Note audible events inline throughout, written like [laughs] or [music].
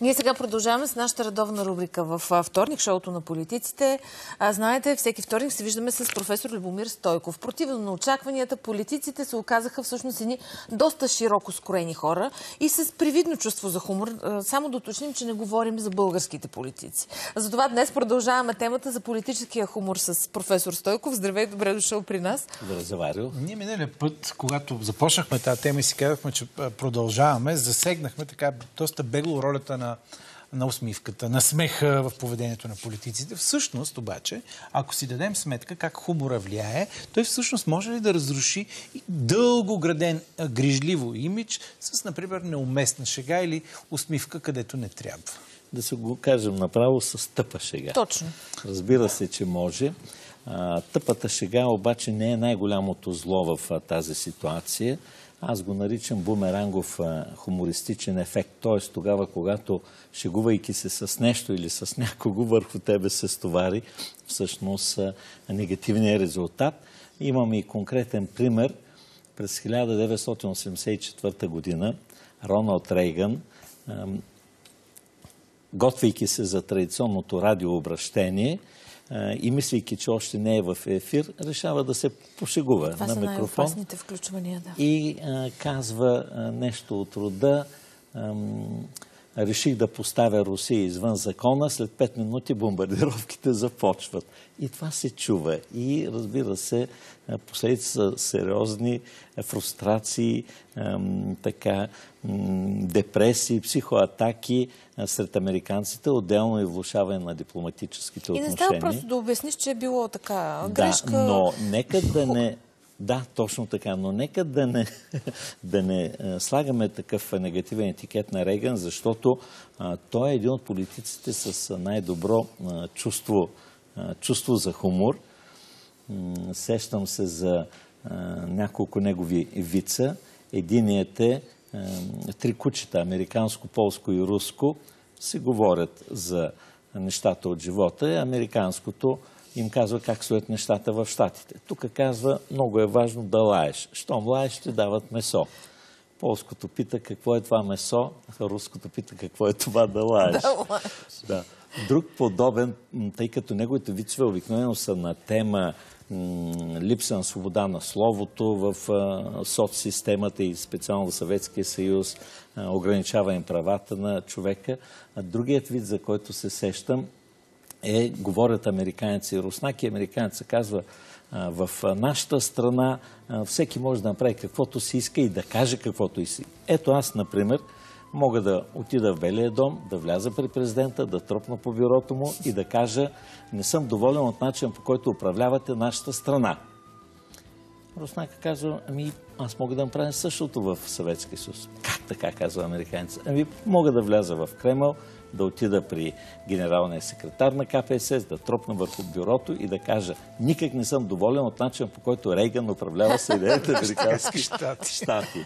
Ние сега продължаваме с нашата редовна рубрика в вторник, шоуто на политиците. А, знаете, всеки вторник се виждаме с професор Любомир Стойков. Противно на очакванията, политиците се оказаха всъщност едни доста широко скроени хора и с привидно чувство за хумор. Само да уточним, че не говорим за българските политици. Затова днес продължаваме темата за политическия хумор с професор Стойков. Здравей, добре дошъл при нас. Добре, заварил. Ние миналия път, когато започнахме тази тема и си казахме, че продължаваме, засегнахме така доста бегло ролята на на, на усмивката, на смеха в поведението на политиците. Всъщност, обаче, ако си дадем сметка как хумора влияе, той всъщност може ли да разруши дълго граден, грижливо имидж с, например, неуместна шега или усмивка, където не трябва? Да се го кажем направо с тъпа шега. Точно. Разбира се, че може. Тъпата шега обаче не е най-голямото зло в тази ситуация. Аз го наричам бумерангов хумористичен ефект. Т.е. тогава, когато шегувайки се с нещо или с някого, върху тебе се стовари всъщност негативният негативния резултат. Имам и конкретен пример. През 1984 година Роналд Рейган, а, готвейки се за традиционното радиообращение, и мислейки, че още не е в ефир, решава да се пошегува Това на са най-опасните включвания, да. И казва нещо от рода реших да поставя Русия извън закона, след 5 минути бомбардировките започват. И това се чува. И разбира се, е, последици са сериозни е, фрустрации, е, така, депресии, психоатаки сред американците, отделно и влушаване на дипломатическите отношения. И не става просто да обясниш, че е било така грешка. Да, но нека да не да, точно така, но нека да не, [laughs] да не е, слагаме такъв негативен етикет на Реган, защото а, той е един от политиците с най-добро чувство, а, чувство за хумор. М сещам се за а, няколко негови вица. Единият е а, три кучета, американско, полско и руско, си говорят за нещата от живота. Американското – им казва как стоят нещата в Штатите. Тук казва, много е важно да лаеш. Щом лаеш, ще дават месо. Полското пита какво е това месо, руското пита какво е това да лаеш. Да, лаеш. Да. Друг подобен, тъй като неговите вицове обикновено са на тема липса на свобода на словото в соцсистемата и специално в Съветския съюз, ограничаване правата на човека. другият вид, за който се сещам, е, говорят американци и руснаки, американци казва, в нашата страна всеки може да направи каквото си иска и да каже каквото и си. Ето аз, например, мога да отида в Белия дом, да вляза при президента, да тропна по бюрото му и да кажа не съм доволен от начин по който управлявате нашата страна. Руснака казва, ами аз мога да направя същото в Съветския съюз. Как така, казва американец? Ами мога да вляза в Кремъл, да отида при генералния секретар на КФСС, да тропна върху бюрото и да кажа никак не съм доволен от начин, по който Рейган управлява Съединените американски щати.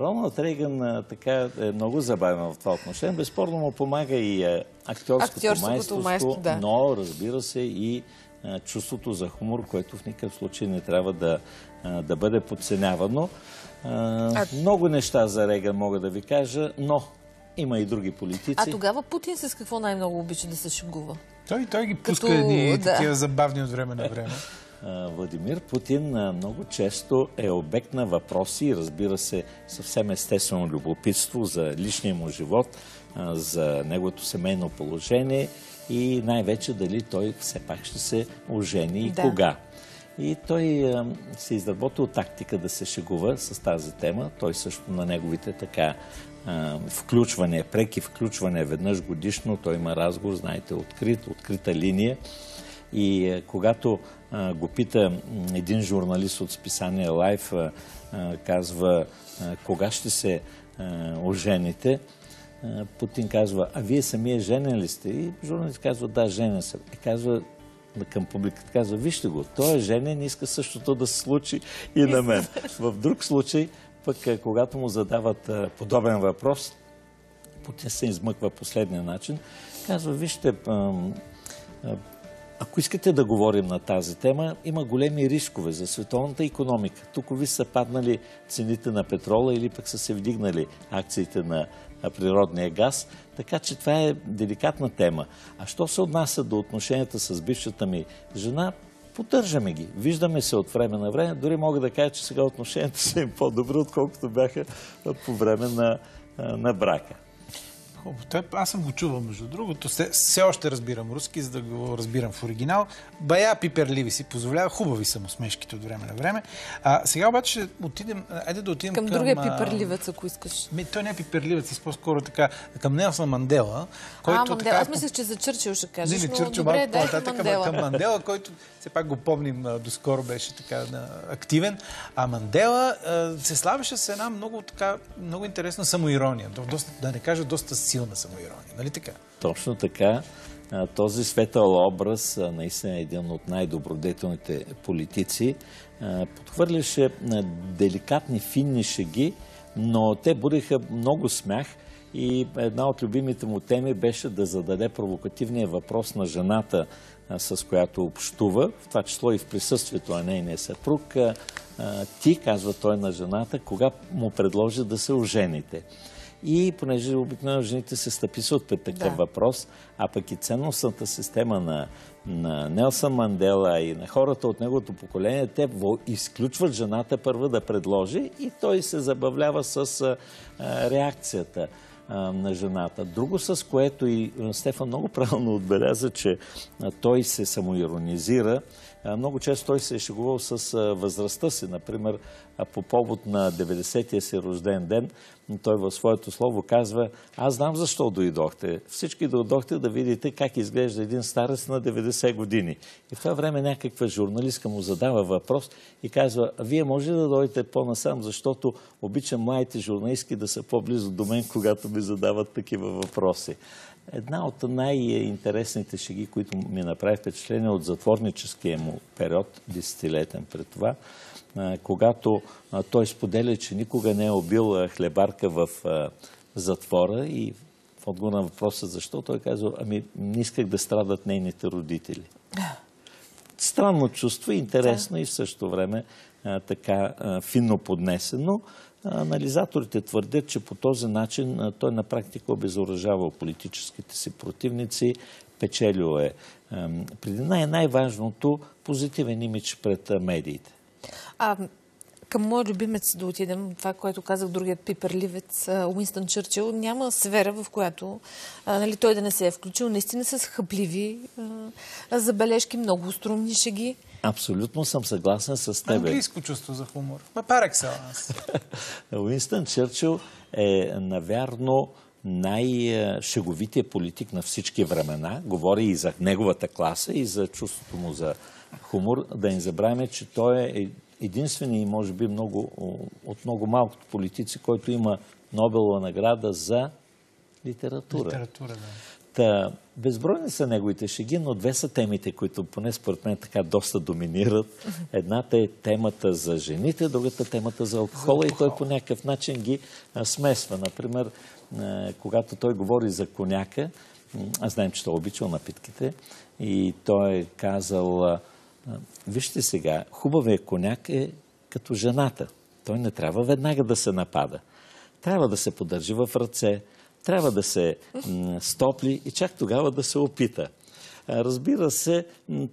Роналд Рейган така е много забавен в това отношение. Безспорно му помага и актьорското, актьорското майсторство, да. но разбира се и чувството за хумор, което в никакъв случай не трябва да, да бъде подценявано. А, много неща за Рейган мога да ви кажа, но има и други политици. А тогава Путин с какво най-много обича да се шегува? Той, той ги пуска Като... едни да. такива забавни от време на време. [laughs] Владимир Путин много често е обект на въпроси и разбира се съвсем естествено любопитство за личния му живот, за неговото семейно положение и най-вече дали той все пак ще се ожени и да. кога. И той се изработил тактика да се шегува с тази тема. Той също на неговите така включване, преки включване веднъж годишно. Той има разговор, знаете, открит, открита линия. И е, когато го пита един журналист от списание Лайф, казва кога ще се ожените, Путин казва, а вие самия женен ли сте? И журналист казва, да, женен съм. И казва, към публиката казва, вижте го, той е женен, иска същото да се случи и на мен. В друг случай, пък, когато му задават подобен въпрос, Путин се измъква последния начин. Казва, вижте, ако искате да говорим на тази тема, има големи рискове за световната економика. Тук ви са паднали цените на петрола или пък са се вдигнали акциите на природния газ. Така че това е деликатна тема. А що се отнася до отношенията с бившата ми жена, Поддържаме ги. Виждаме се от време на време. Дори мога да кажа, че сега отношенията са им по-добри, отколкото бяха по време на, на брака. Употреб. Аз съм го чувал, между другото. Все още разбирам руски, за да го разбирам в оригинал. Бая пиперливи си позволява. Хубави са му смешките от време на време. А, сега обаче ще отидем... Айде да отидем към... Към другия пиперливец, ако искаш. Ми, той не е пиперливец, с е по-скоро така... Към съм Мандела, който... А, Мандела. Така, аз мисля, че за Чърчил ще кажеш. Не, не, Чърчил малко да, по-нататък, към Мандела, който все пак го помним, доскоро беше така активен. А Мандела се славеше с една много, така, много интересна самоирония. Доста, да не кажа, доста силна силна самоирония. Нали така? Точно така. Този светъл образ, наистина е един от най-добродетелните политици, подхвърляше деликатни, финни шеги, но те будиха много смях и една от любимите му теми беше да зададе провокативния въпрос на жената, с която общува, в това число и в присъствието на нейния съпруг. Ти, казва той на жената, кога му предложи да се ожените. И понеже обикновено жените се стъписват при такъв да. въпрос, а пък и ценностната система на, на Нелсън Мандела и на хората от неговото поколение, те изключват жената първа да предложи и той се забавлява с а, а, реакцията на жената. Друго, с което и Стефан много правилно отбеляза, че той се самоиронизира, много често той се е шегувал с възрастта си. Например, по повод на 90-тия си рожден ден, но той в своето слово казва, аз знам защо дойдохте. Всички дойдохте да видите как изглежда един старец на 90 години. И в това време някаква журналистка му задава въпрос и казва, вие може да дойдете по-насам, защото обичам младите журналистки да са по-близо до мен, когато ми задават такива въпроси. Една от най-интересните шеги, които ми направи впечатление от затворническия му период, десетилетен пред това, когато той споделя, че никога не е убил хлебарка в затвора и в отговор на въпроса защо, той казва, ами не исках да страдат нейните родители. Странно чувство, интересно да. и в същото време така финно поднесено. Анализаторите твърдят, че по този начин той на практика обезоръжава политическите си противници, печелил е. Преди най- най-важното позитивен имидж пред медиите. А, към моя любимец да отидем, това, което казах другият пиперливец, Уинстън Чърчил, няма сфера, в която а, нали, той да не се е включил наистина с хъпливи а, забележки, много струмни шеги. Абсолютно съм съгласен с теб. Английско чувство за хумор. Ма се аз. [laughs] Уинстън Чърчил е, навярно, най-шеговития политик на всички времена. Говори и за неговата класа, и за чувството му за хумор, да не забравяме, че той е единственият, и може би много, от много малкото политици, който има Нобелова награда за литература. Литература, да. Та, безбройни са неговите шеги, но две са темите, които поне според мен така доста доминират. Едната е темата за жените, другата е темата за алкохола за и той по някакъв начин ги а, смесва. Например, а, когато той говори за коняка, аз знаем, че той е обичал напитките и той е казал Вижте сега, хубавия е, коняк е като жената. Той не трябва веднага да се напада. Трябва да се поддържи в ръце, трябва да се стопли и чак тогава да се опита. Разбира се,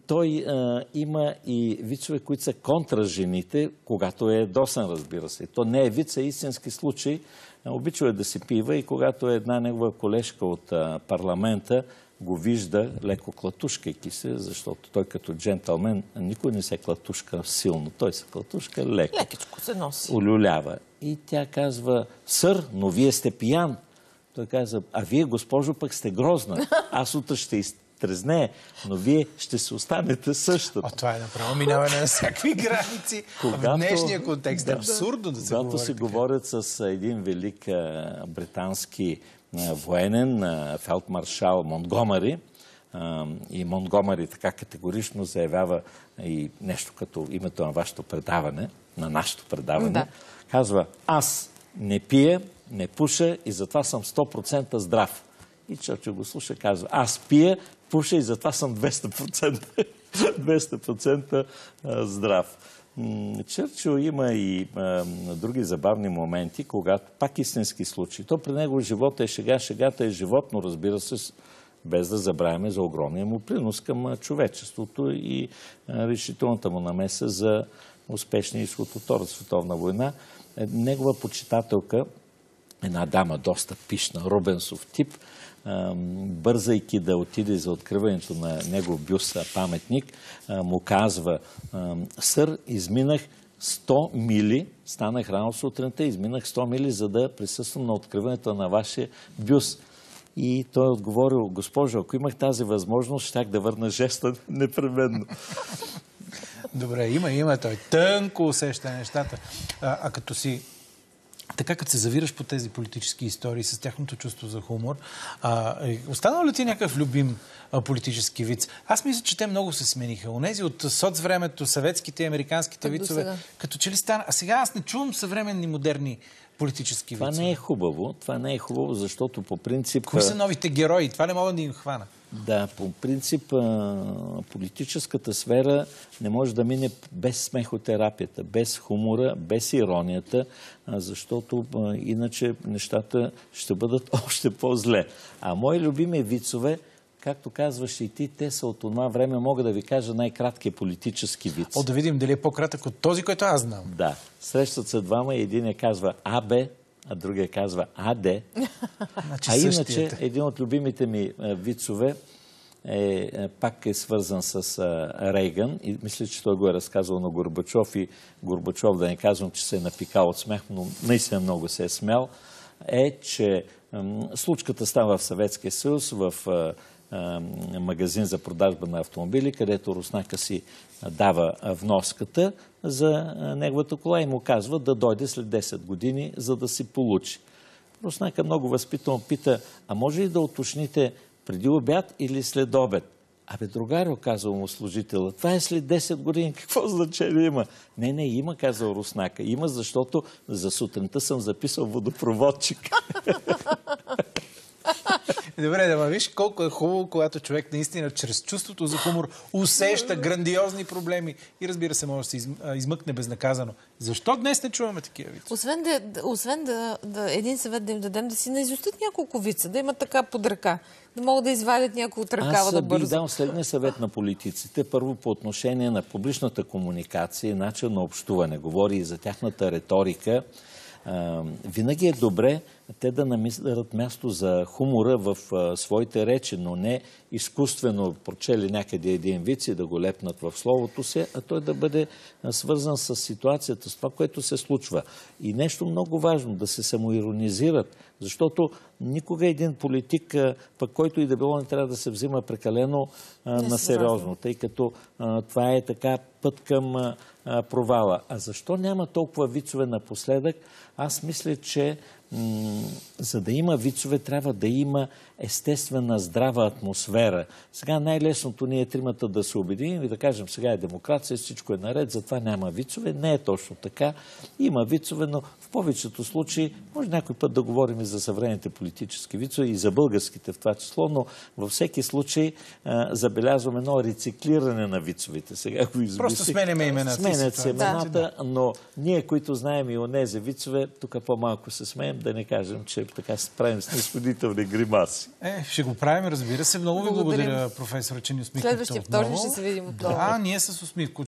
той а, има и вицове, които са контра жените, когато е досен, разбира се. То не е вица, е истински случай. Обичва е да се пива и когато е една негова колежка от а, парламента го вижда леко клатушкайки се, защото той като джентълмен никой не се клатушка силно. Той се клатушка леко. Лекичко се носи. Олюлява. И тя казва, сър, но вие сте пиян. Той казва: а вие, госпожо, пък сте грозна. Аз утре ще изтрезне, но вие ще се останете същото. А това е направо минаване на всякакви граници. Когато... В днешния контекст е да, е абсурдно да се говори. Когато се говорят с един велик британски военен, фелдмаршал Монтгомари. И Монтгомари така категорично заявява и нещо като името на вашето предаване, на нашето предаване. Да. Казва, аз не пия, не пуша и затова съм 100% здрав. И че го слуша, казва, аз пия, пуша и затова съм 200%, 200% [laughs] здрав. Черчил има и а, други забавни моменти, когато пак истински случаи. То при него живота е шега, шегата е животно, разбира се, без да забравяме за огромния му принос към човечеството и а, решителната му намеса за успешния изход от Втората световна война. Е, негова почитателка, една дама доста пишна, Рубенсов тип, бързайки да отиде за откриването на негов бюст паметник, му казва Сър, изминах 100 мили, станах рано сутринта, изминах 100 мили, за да присъствам на откриването на вашия бюст. И той е отговорил, госпожо, ако имах тази възможност, щях да върна жеста [laughs] непременно. Добре, има, има. Той тънко усеща нещата. А, а като си така като се завираш по тези политически истории с тяхното чувство за хумор, а, е, останал ли ти някакъв любим а, политически вид? Аз мисля, че те много се смениха. Онези от соцвремето, съветските и американските вицове, като че ли стана... А сега аз не чувам съвременни модерни политически Това не е хубаво. Това не е хубаво, защото по принцип... Кои са новите герои? Това не мога да им хвана. Да, по принцип политическата сфера не може да мине без смехотерапията, без хумора, без иронията, защото иначе нещата ще бъдат [laughs] още по-зле. А мои любими вицове както казваш и ти, те са от това време, мога да ви кажа, най-краткия политически вид. О, да видим дали е по-кратък от този, който аз знам. Да. Срещат се двама и един я е казва Абе, а другия казва Аде. [laughs] Значи а иначе, е. един от любимите ми вицове е, пак е свързан с а, Рейган и мисля, че той го е разказал на Горбачов и Горбачов, да не казвам, че се е напикал от смех, но наистина много се е смял, е, че случката става в Съветския съюз, в а, магазин за продажба на автомобили, където Руснака си дава вноската за неговата кола и му казва да дойде след 10 години, за да си получи. Руснака е много възпитано пита, а може ли да уточните преди обяд или след обед? Абе, другарио, казва му служителя, това е след 10 години, какво значение има? Не, не, има, казва Руснака. Има, защото за сутринта съм записал водопроводчик. [laughs] Добре, да ма виж колко е хубаво, когато човек наистина чрез чувството за хумор усеща грандиозни проблеми и разбира се, може да се измъкне безнаказано. Защо днес не чуваме такива вица? Освен, да, освен да, да, един съвет да им дадем, да си не няколко вица, да имат така под ръка, да могат да извадят някои от ръкава да бързо. Аз бих дал следния съвет на политиците. Първо по отношение на публичната комуникация и начин на общуване. Говори и за тяхната риторика. А, винаги е добре те да намислят място за хумора в своите речи, но не изкуствено прочели някъде един виц и да го лепнат в словото си, а той да бъде свързан с ситуацията, с това, което се случва. И нещо много важно, да се самоиронизират, защото никога един политик, пък който и да било, не трябва да се взима прекалено на сериозно, тъй като това е така път към провала. А защо няма толкова вицове напоследък? Аз мисля, че за да има вицове, трябва да има естествена здрава атмосфера. Сега най-лесното ние тримата да се обединим и да кажем сега е демокрация, всичко е наред, затова няма вицове. Не е точно така. Има вицове, но в повечето случаи може някой път да говорим и за съвременните политически вицове и за българските в това число, но във всеки случай забелязваме едно рециклиране на вицовите. Сега го измислих. Просто сменяме имената. Сменят се имената, да. но ние, които знаем и онези вицове, тук по-малко се смеем, смеем, да не кажем, че така се правим с нисходителни гримаси. Е, ще го правим, разбира се. Много ви благодаря, професор, професора, че ни отново. Следващия вторник ще се видим отново. Да, ние с усмивко.